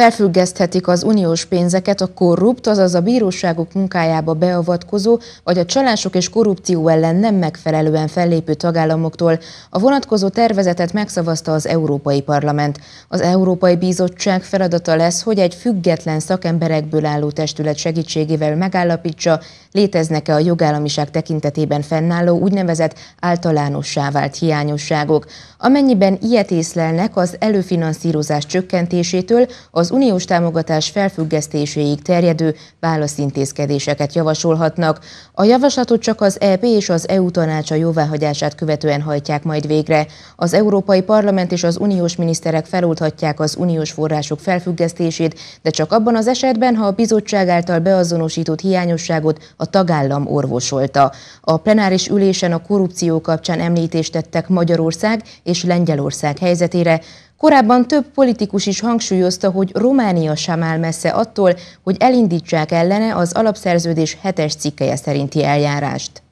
Felfüggeszthetik az uniós pénzeket a korrupt, azaz a bíróságok munkájába beavatkozó, vagy a csalások és korrupció ellen nem megfelelően fellépő tagállamoktól. A vonatkozó tervezetet megszavazta az Európai Parlament. Az Európai Bizottság feladata lesz, hogy egy független szakemberekből álló testület segítségével megállapítsa, léteznek-e a jogállamiság tekintetében fennálló úgynevezett általánossá vált hiányosságok. Amennyiben ilyet észlelnek, az előfinanszírozás csökkentésétől, az az uniós támogatás felfüggesztéséig terjedő válaszintézkedéseket javasolhatnak. A javaslatot csak az EP és az EU tanácsa jóváhagyását követően hajtják majd végre. Az Európai Parlament és az uniós miniszterek feloldhatják az uniós források felfüggesztését, de csak abban az esetben, ha a bizottság által beazonosított hiányosságot a tagállam orvosolta. A plenáris ülésen a korrupció kapcsán említést tettek Magyarország és Lengyelország helyzetére, Korábban több politikus is hangsúlyozta, hogy Románia sem áll messze attól, hogy elindítsák ellene az alapszerződés hetes cikkeje szerinti eljárást.